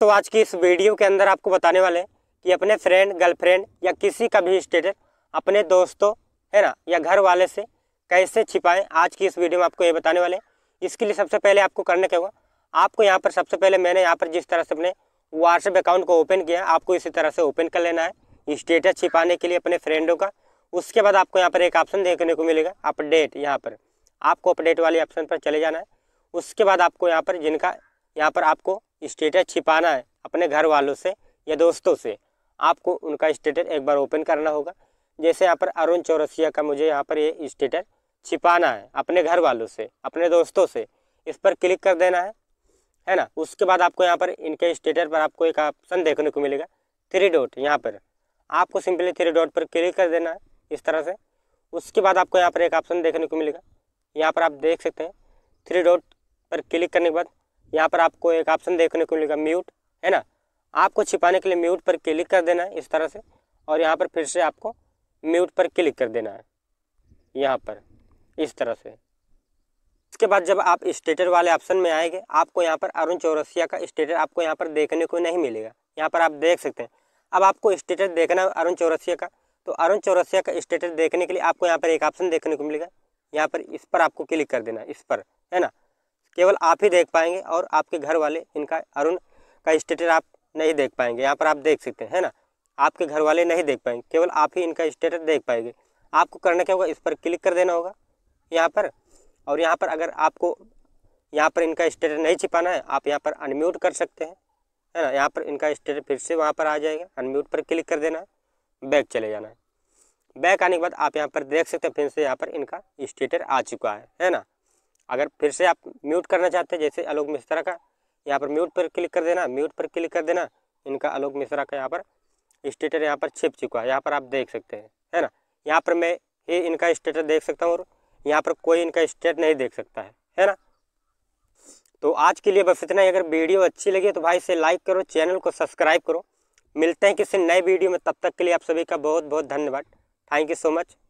तो आज की इस वीडियो के अंदर आपको बताने वाले हैं कि अपने फ्रेंड गर्लफ्रेंड या किसी का भी स्टेटस अपने दोस्तों है ना या घर वाले से कैसे छिपाएं आज की इस वीडियो में आपको ये बताने वाले हैं इसके लिए सबसे पहले आपको करने क्या होगा आपको यहाँ पर सबसे पहले मैंने यहाँ पर जिस तरह से अपने व्हाट्सएप अकाउंट को ओपन किया आपको इसी तरह से ओपन कर लेना है स्टेटस छिपाने के लिए अपने फ्रेंडों का उसके बाद आपको यहाँ पर एक ऑप्शन देखने को मिलेगा अपडेट यहाँ पर आपको अपडेट वाले ऑप्शन पर चले जाना है उसके बाद आपको यहाँ पर जिनका यहाँ पर आपको स्टेटस छिपाना है अपने घर वालों से या दोस्तों से आपको उनका स्टेटस एक बार ओपन करना होगा जैसे यहाँ पर अरुण चौरसिया का मुझे यहाँ पर ये स्टेटस छिपाना है अपने घर वालों से अपने दोस्तों से इस पर क्लिक कर देना है है ना उसके बाद आपको यहाँ पर इनके स्टेटस पर आपको एक ऑप्शन देखने को मिलेगा थ्री डॉट यहाँ पर आपको सिंपली थ्री डॉट पर क्लिक कर देना है इस तरह से उसके बाद आपको यहाँ पर एक ऑप्शन देखने को मिलेगा यहाँ पर आप देख सकते हैं थ्री डॉट पर क्लिक करने के बाद यहाँ पर आपको एक ऑप्शन देखने को मिलेगा म्यूट है ना आपको छिपाने के लिए म्यूट पर क्लिक कर देना है इस तरह से और यहाँ पर फिर से आपको म्यूट पर क्लिक कर देना है यहाँ पर इस तरह से इसके बाद जब आप स्टेटर वाले ऑप्शन में आएंगे आपको यहाँ पर अरुण चौरसिया का स्टेटर आपको यहाँ पर देखने को नहीं मिलेगा यहाँ पर आप देख सकते हैं अब आपको स्टेटर देखना है अरुण चौरसिया का तो अरुण चौरसिया का स्टेटस देखने के लिए आपको यहाँ पर एक ऑप्शन देखने को मिलेगा यहाँ पर इस पर आपको क्लिक कर देना इस पर है ना केवल आप ही देख पाएंगे और आपके घर वाले इनका अरुण का स्टेटस आप नहीं देख पाएंगे यहाँ पर आप देख सकते हैं है ना आपके घर वाले नहीं देख पाएंगे केवल आप ही इनका स्टेटस देख पाएंगे आपको करना क्या होगा इस पर क्लिक कर देना होगा यहाँ पर और यहाँ पर अगर आपको यहाँ पर इनका स्टेटस नहीं छिपाना है आप यहाँ पर अनम्यूट कर सकते हैं है ना यहाँ पर इनका स्टेटस फिर से वहाँ पर आ जाएगा अनम्यूट पर क्लिक कर देना है बैक चले जाना है बैक आने के बाद आप यहाँ पर देख सकते हैं फिर से यहाँ पर इनका स्टेटस आ चुका है है ना अगर फिर से आप म्यूट करना चाहते हैं जैसे आलोक मिश्रा का यहाँ पर म्यूट पर क्लिक कर देना म्यूट पर क्लिक कर देना इनका आलोक मिश्रा का यहाँ पर स्टेटर यहाँ पर छिप चुका है यहाँ पर आप देख सकते हैं है ना यहाँ पर मैं ये इनका स्टेटर देख सकता हूँ और यहाँ पर कोई इनका स्टेट नहीं देख सकता है है ना तो आज के लिए बस इतना ही अगर वीडियो अच्छी लगी तो भाई इसे लाइक करो चैनल को सब्सक्राइब करो मिलते हैं किसी नए वीडियो में तब तक के लिए आप सभी का बहुत बहुत धन्यवाद थैंक यू सो मच